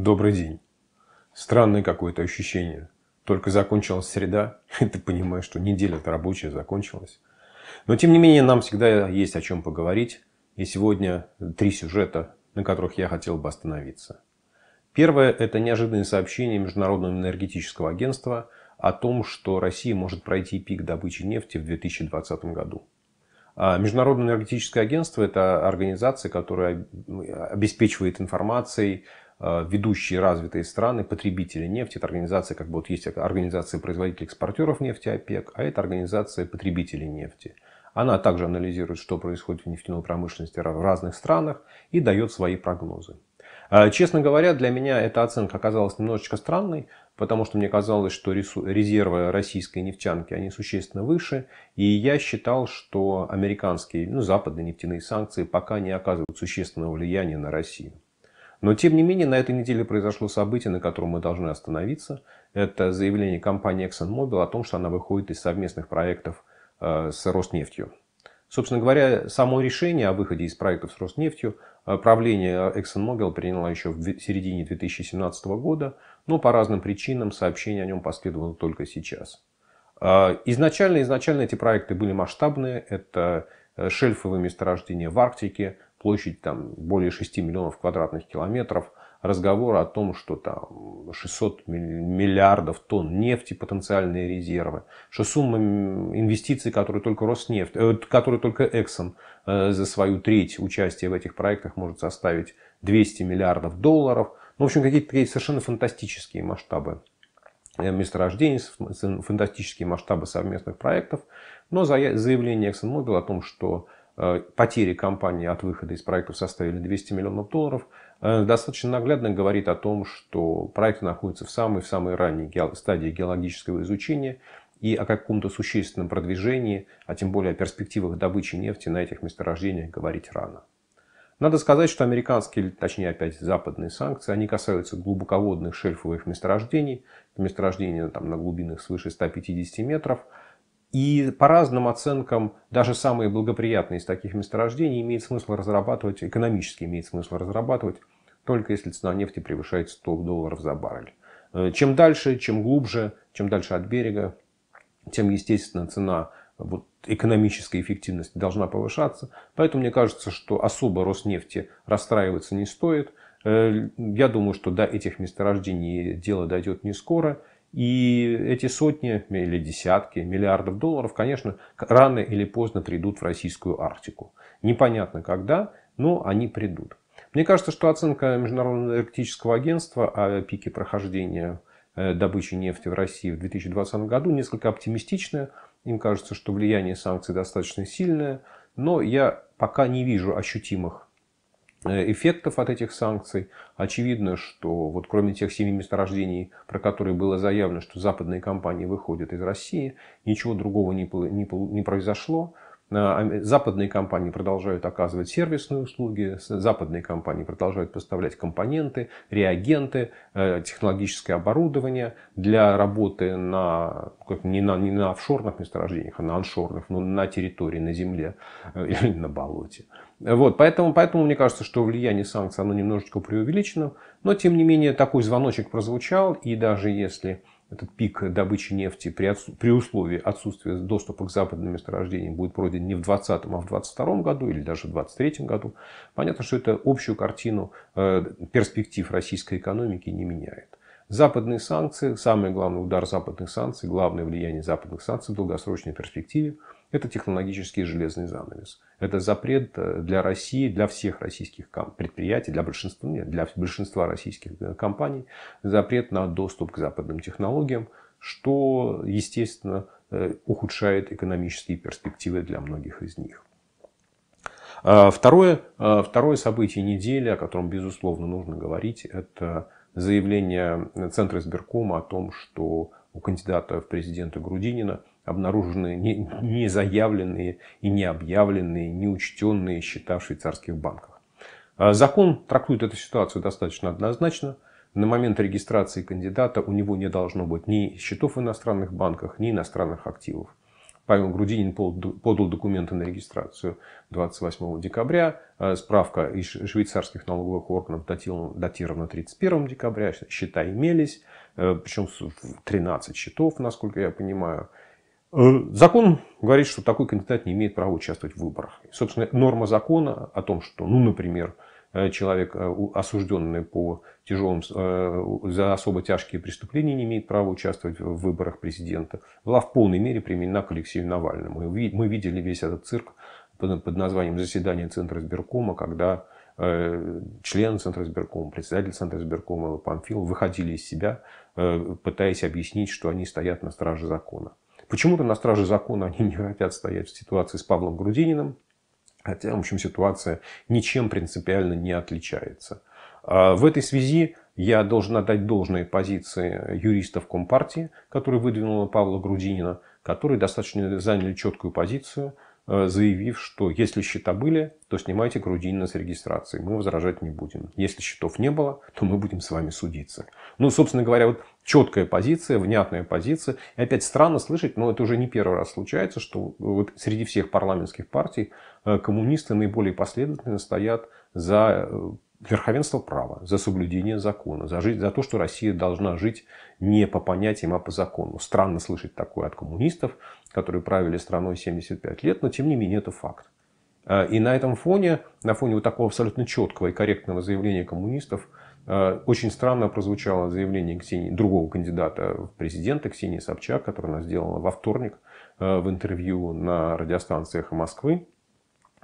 Добрый день. Странное какое-то ощущение. Только закончилась среда, и ты понимаешь, что неделя-то рабочая закончилась. Но тем не менее, нам всегда есть о чем поговорить. И сегодня три сюжета, на которых я хотел бы остановиться. Первое – это неожиданное сообщение Международного энергетического агентства о том, что Россия может пройти пик добычи нефти в 2020 году. А Международное энергетическое агентство – это организация, которая обеспечивает информацией Э, ведущие развитые страны, потребители нефти. Это организация, как бы вот есть организация производителей экспортеров нефти ОПЕК, а это организация потребителей нефти. Она также анализирует, что происходит в нефтяной промышленности в разных странах и дает свои прогнозы. Э, честно говоря, для меня эта оценка оказалась немножечко странной, потому что мне казалось, что резервы российской нефтянки, они существенно выше, и я считал, что американские, ну, западные нефтяные санкции пока не оказывают существенного влияния на Россию. Но, тем не менее, на этой неделе произошло событие, на котором мы должны остановиться. Это заявление компании ExxonMobil о том, что она выходит из совместных проектов э, с Роснефтью. Собственно говоря, само решение о выходе из проектов с Роснефтью э, правление ExxonMobil приняло еще в середине 2017 года, но по разным причинам сообщение о нем последовало только сейчас. Э, изначально, изначально эти проекты были масштабные. Это шельфовые месторождения в Арктике, площадь там более 6 миллионов квадратных километров, разговор о том, что там 600 миллиардов тонн нефти потенциальные резервы, что сумма инвестиций, которые только Роснефть, э, которые только Exxon э, за свою треть участия в этих проектах может составить 200 миллиардов долларов. Ну, в общем, какие-то такие совершенно фантастические масштабы э, месторождений, фантастические масштабы совместных проектов. Но заявление ExxonMobil о том, что Э, потери компании от выхода из проектов составили 200 миллионов долларов, э, достаточно наглядно говорит о том, что проект находится в самой-в самой ранней стадии геологического изучения и о каком-то существенном продвижении, а тем более о перспективах добычи нефти на этих месторождениях говорить рано. Надо сказать, что американские, точнее опять западные санкции, они касаются глубоководных шельфовых месторождений, месторождений там, на глубинах свыше 150 метров – и по разным оценкам, даже самые благоприятные из таких месторождений имеет смысл разрабатывать, экономически имеет смысл разрабатывать, только если цена нефти превышает 100 долларов за баррель. Э, чем дальше, чем глубже, чем дальше от берега, тем, естественно, цена вот, экономической эффективности должна повышаться. Поэтому мне кажется, что особо Роснефти расстраиваться не стоит. Э, я думаю, что до этих месторождений дело дойдет не скоро. И эти сотни или десятки миллиардов долларов, конечно, рано или поздно придут в российскую Арктику. Непонятно когда, но они придут. Мне кажется, что оценка Международного энергетического агентства о пике прохождения э, добычи нефти в России в 2020 году несколько оптимистичная. Им кажется, что влияние санкций достаточно сильное. Но я пока не вижу ощутимых Э, эффектов от этих санкций. Очевидно, что вот кроме тех семи месторождений, про которые было заявлено, что западные компании выходят из России, ничего другого не, не, не произошло. Э, западные компании продолжают оказывать сервисные услуги, западные компании продолжают поставлять компоненты, реагенты, э, технологическое оборудование для работы на, как, не, на, не на офшорных месторождениях, а на аншорных, но на территории, на земле или на болоте. Вот, поэтому, поэтому мне кажется, что влияние санкций оно немножечко преувеличено, но тем не менее такой звоночек прозвучал, и даже если этот пик добычи нефти при, отсу- при условии отсутствия доступа к западным месторождениям будет пройден не в 2020, а в 2022 году или даже в 2023 году, понятно, что это общую картину э, перспектив российской экономики не меняет. Западные санкции, самый главный удар западных санкций, главное влияние западных санкций в долгосрочной перспективе – это технологический железный занавес. Это запрет э, для России, для всех российских предприятий, для большинства, нет, для большинства российских э, компаний, запрет на доступ к западным технологиям, что, естественно, э, ухудшает экономические перспективы для многих из них. А, второе, а, второе событие недели, о котором, безусловно, нужно говорить, это заявление Центра избиркома о том, что у кандидата в президенты Грудинина обнаруженные, не, не заявленные и не объявленные, не учтенные счета в швейцарских банках. А закон трактует эту ситуацию достаточно однозначно. На момент регистрации кандидата у него не должно быть ни счетов в иностранных банках, ни иностранных активов. Павел Грудинин подал документы на регистрацию 28 декабря. А справка из швейцарских налоговых органов датирована 31 декабря. Счета имелись, э, причем 13 счетов, насколько я понимаю. Э, закон говорит, что такой кандидат не имеет права участвовать в выборах. собственно, норма закона о том, что, ну, например, э, человек, э, осужденный по тяжелым, за особо тяжкие преступления, не имеет права участвовать в выборах президента, была в полной мере применена к Алексею Навальному. мы видели весь этот цирк под названием «Заседание Центра избиркома», когда член Центра избиркома, председатель Центра избиркома Памфилов выходили из себя, пытаясь объяснить, что они стоят на страже закона. Почему-то на страже закона они не хотят стоять в ситуации с Павлом Грудининым, хотя, в общем, ситуация ничем принципиально не отличается. А, в этой связи я должен отдать должные позиции юристов Компартии, которые выдвинула Павла Грудинина, которые достаточно заняли четкую позицию – Э, заявив, что если счета были, то снимайте Грудинина с регистрации, мы возражать не будем. Если счетов не было, то мы будем с вами судиться. Ну, собственно говоря, вот четкая позиция, внятная позиция. И опять странно слышать, но это уже не первый раз случается, что вот среди всех парламентских партий э, коммунисты наиболее последовательно стоят за э, верховенство права, за соблюдение закона, за, жизнь, за то, что Россия должна жить не по понятиям, а по закону. Странно слышать такое от коммунистов, которые правили страной 75 лет, но тем не менее это факт. А, и на этом фоне, на фоне вот такого абсолютно четкого и корректного заявления коммунистов, а, очень странно прозвучало заявление Ксении, другого кандидата в президенты, Ксении Собчак, которое она сделала во вторник а, в интервью на радиостанциях Москвы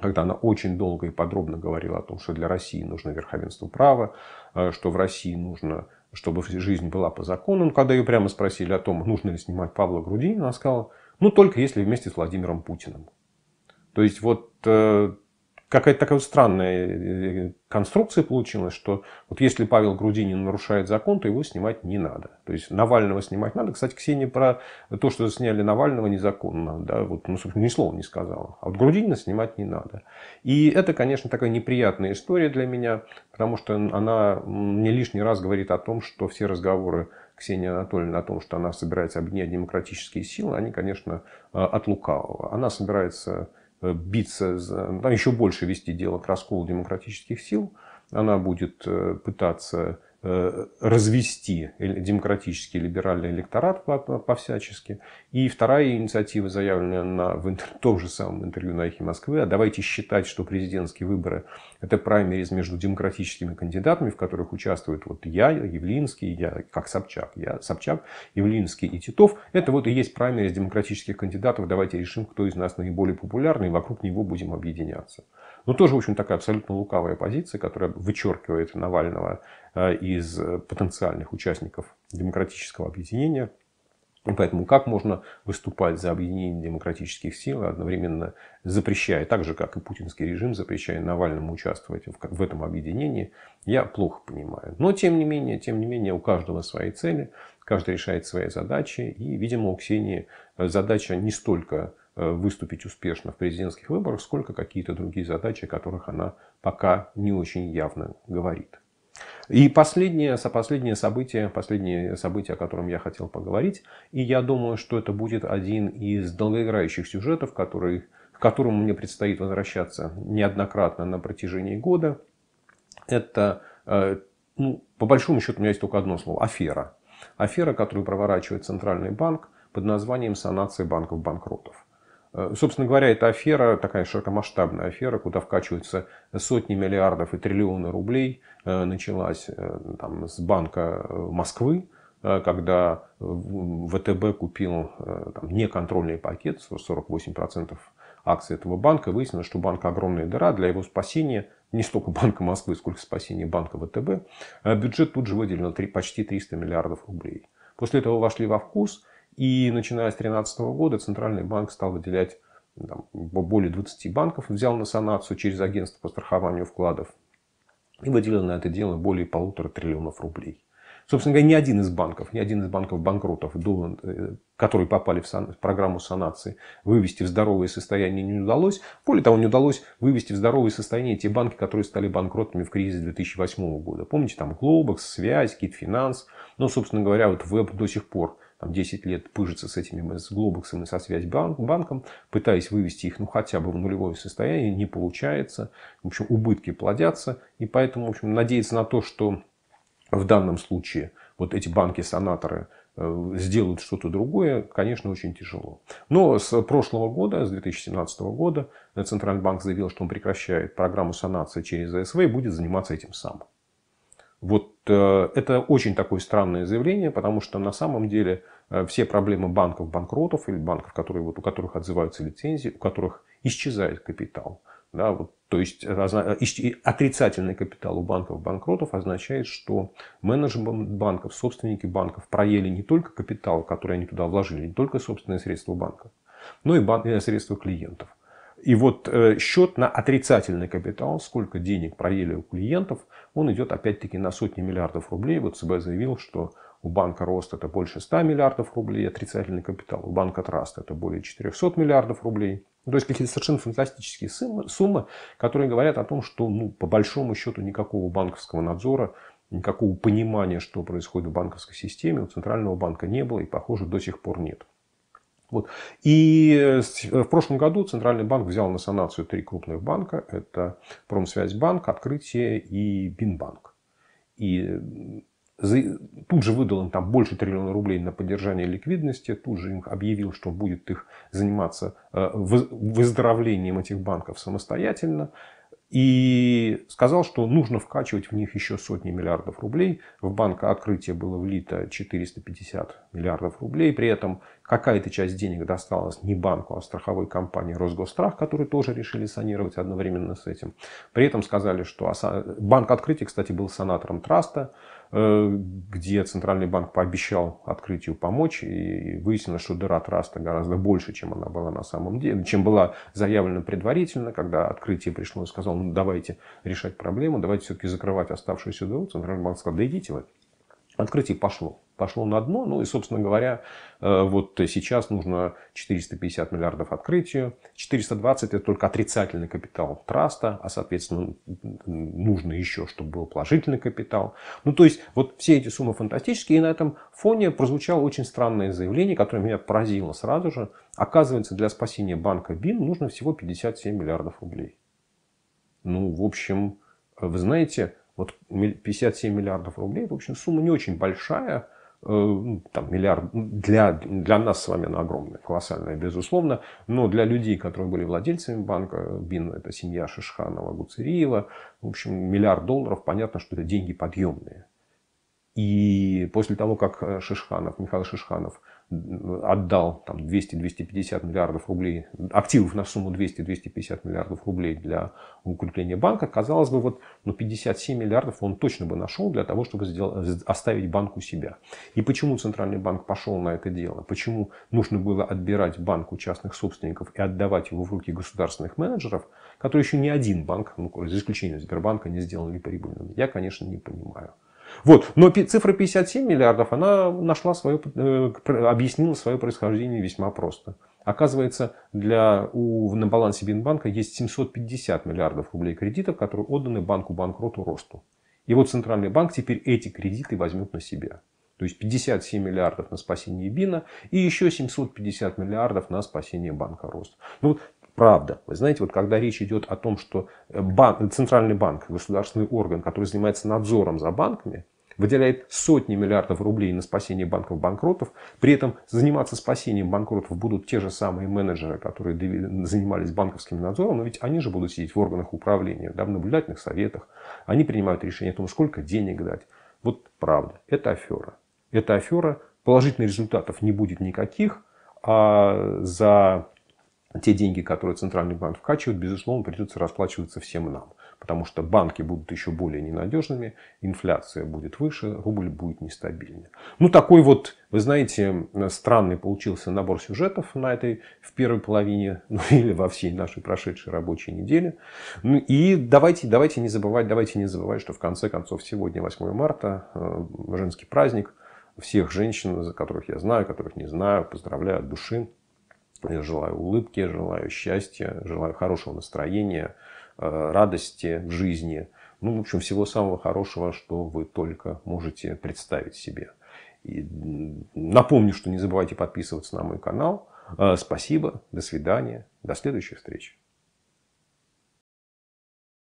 когда она очень долго и подробно говорила о том, что для России нужно верховенство права, э, что в России нужно, чтобы жизнь была по закону. Ну, когда ее прямо спросили о том, нужно ли снимать Павла Грудинина, она сказала, ну только если вместе с Владимиром Путиным. То есть вот э, какая-то такая странная э, э, э, конструкция получилась, что вот если Павел Грудинин нарушает закон, то его снимать не надо. То есть Навального снимать надо. Кстати, Ксения про то, что сняли Навального незаконно, да, вот, ну, ни слова не сказала. А вот Грудинина снимать не надо. И это, конечно, такая неприятная история для меня, потому что она мне лишний раз говорит о том, что все разговоры Ксения Анатольевна о том, что она собирается объединять демократические силы, они, конечно, от лукавого. Она собирается Э, биться, за, ну, еще больше вести дело к расколу демократических сил. Она будет э, пытаться Э, развести демократический либеральный электорат по-всячески. И вторая инициатива, заявленная на, в интер, том же самом интервью на «Эхе Москвы», а давайте считать, что президентские выборы – это праймериз между демократическими кандидатами, в которых участвуют вот я, Явлинский, я, как Собчак, я, Собчак, Явлинский и Титов. Это вот и есть праймериз демократических кандидатов. Давайте решим, кто из нас наиболее популярный, и вокруг него будем объединяться. Ну, тоже, в общем, такая абсолютно лукавая позиция, которая вычеркивает Навального э, из э, потенциальных участников демократического объединения. И поэтому как можно выступать за объединение демократических сил, а одновременно запрещая, так же как и путинский режим, запрещая Навальному участвовать в этом объединении, я плохо понимаю. Но тем не менее, тем не менее, у каждого свои цели, каждый решает свои задачи. И, видимо, у Ксении задача не столько Э, выступить успешно в президентских выборах, сколько какие-то другие задачи, о которых она пока не очень явно говорит. И последнее, последнее событие, последнее событие, о котором я хотел поговорить, и я думаю, что это будет один из долгоиграющих сюжетов, который, к которому мне предстоит возвращаться неоднократно на протяжении года, это, э, ну, по большому счету, у меня есть только одно слово – афера. Афера, которую проворачивает Центральный банк под названием «Санация банков-банкротов». Э, собственно говоря, это афера, такая широкомасштабная афера, куда вкачиваются сотни миллиардов и триллионы рублей, э, началась э, там, с Банка Москвы, когда ВТБ купил там, неконтрольный пакет, 48% акций этого банка. Выяснилось, что банк огромная дыра, для его спасения не столько Банка Москвы, сколько спасения Банка ВТБ. Бюджет тут же выделил почти 300 миллиардов рублей. После этого вошли во вкус – и начиная с 2013 года Центральный банк стал выделять там, более 20 банков, взял на санацию через агентство по страхованию вкладов и выделил на это дело более полутора триллионов рублей. Собственно говоря, ни один из банков, ни один из банков-банкротов, э, э, которые попали в программу санации, вывести в здоровое состояние не удалось. Более того, не удалось вывести в здоровое состояние те банки, которые стали банкротами в кризисе 2008 года. Помните, там Globex, Связь, Кит Финанс. Ну, собственно говоря, вот веб до сих пор там, 10 лет пыжится с этими, с Глобексом и со Связьбанком, банком, пытаясь вывести их ну, хотя бы в нулевое состояние, не получается. В общем, убытки плодятся. И поэтому, в общем, надеяться на то, что в данном случае вот эти банки-санаторы э, сделают что-то другое, конечно, очень тяжело. Но с прошлого года, с 2017 года, э, Центральный банк заявил, что он прекращает программу санации через АСВ и будет заниматься этим сам. Вот э, это очень такое странное заявление, потому что на самом деле э, все проблемы банков, банкротов или банков, которые, вот, у которых отзываются лицензии, у которых исчезает капитал. Да, вот, то есть э, отрицательный капитал у банков банкротов означает, что менеджеры банков, собственники банков проели не только капитал, который они туда вложили, не только собственные средства банков, но и средства клиентов. И вот э, счет на отрицательный капитал, сколько денег проели у клиентов, он идет опять-таки на сотни миллиардов рублей. Вот ЦБ заявил, что у банка Рост это больше 100 миллиардов рублей отрицательный капитал, у банка Траст это более 400 миллиардов рублей. Ну, то есть какие-то совершенно фантастические суммы, суммы, которые говорят о том, что ну, по большому счету никакого банковского надзора, никакого понимания, что происходит в банковской системе, у Центрального банка не было и, похоже, до сих пор нет. Вот. И э, э, в прошлом году Центральный банк взял на санацию три крупных банка. Это Промсвязьбанк, Открытие и Бинбанк. И э, тут же выдал им там больше триллиона рублей на поддержание ликвидности, тут же им объявил, что будет их заниматься выздоровлением этих банков самостоятельно и сказал, что нужно вкачивать в них еще сотни миллиардов рублей. В банк Открытие было влито 450 миллиардов рублей. При этом Какая-то часть денег досталась не банку, а страховой компании Росгострах, которые тоже решили санировать одновременно с этим. При этом сказали, что банк открытия, кстати, был санатором траста, э, где Центральный банк пообещал открытию помочь. И выяснилось, что дыра траста гораздо больше, чем она была на самом деле, чем была заявлена предварительно, когда открытие пришло и сказал, ну давайте решать проблему, давайте все-таки закрывать оставшуюся дыру. Центральный банк сказал, да идите вы. Открытие пошло пошло на дно. Ну и, собственно говоря, э, вот сейчас нужно 450 миллиардов открытию. 420 это только отрицательный капитал траста, а, соответственно, нужно еще, чтобы был положительный капитал. Ну то есть вот все эти суммы фантастические. И на этом фоне прозвучало очень странное заявление, которое меня поразило сразу же. Оказывается, для спасения банка БИМ нужно всего 57 миллиардов рублей. Ну, в общем, э, вы знаете, вот 57 миллиардов рублей, в общем, сумма не очень большая, Э, ну, там, миллиард, ну, для, для нас с вами она огромная, колоссальная, безусловно, но для людей, которые были владельцами банка БИН, это семья Шишханова, Гуцериева, в общем, миллиард долларов, понятно, что это деньги подъемные. И после того, как э, Шишханов, Михаил Шишханов – отдал там 200-250 миллиардов рублей, активов на сумму 200-250 миллиардов рублей для укрепления банка, казалось бы, вот ну, 57 миллиардов он точно бы нашел для того, чтобы сделать, оставить банк у себя. И почему Центральный банк пошел на это дело? Почему нужно было отбирать банк у частных собственников и отдавать его в руки государственных менеджеров, которые еще ни один банк, ну, за исключением Сбербанка, не сделали прибыльным? Я, конечно, не понимаю. Вот. Но цифра 57 миллиардов, она нашла свое, э, объяснила свое происхождение весьма просто. Оказывается, для, у, на балансе Бинбанка есть 750 миллиардов рублей кредитов, которые отданы банку банкроту Росту. И вот Центральный банк теперь эти кредиты возьмет на себя. То есть 57 миллиардов на спасение Бина и еще 750 миллиардов на спасение банка Рост. Ну, вот правда. Вы знаете, вот когда речь идет о том, что э, банк, центральный банк, государственный орган, который занимается надзором за банками, выделяет сотни миллиардов рублей на спасение банков-банкротов. При этом заниматься спасением банкротов будут те же самые менеджеры, которые занимались банковским надзором, но ведь они же будут сидеть в органах управления, да, в наблюдательных советах. Они принимают решение о том, сколько денег дать. Вот правда, это афера. Это афера, положительных результатов не будет никаких, а за те деньги, которые Центральный банк вкачивает, безусловно, придется расплачиваться всем нам. Потому что банки будут еще более ненадежными, инфляция будет выше, рубль будет нестабильнее. Ну, такой вот, вы знаете, странный получился набор сюжетов на этой, в первой половине, ну, или во всей нашей прошедшей рабочей неделе. Ну, и давайте, давайте не забывать, давайте не забывать, что в конце концов сегодня 8 марта, э, женский праздник. Всех женщин, за которых я знаю, которых не знаю, поздравляю от души. Я желаю улыбки, желаю счастья, желаю хорошего настроения, э, радости в жизни. Ну, в общем, всего самого хорошего, что вы только можете представить себе. И напомню, что не забывайте подписываться на мой канал. Э, спасибо, до свидания, до следующих встреч.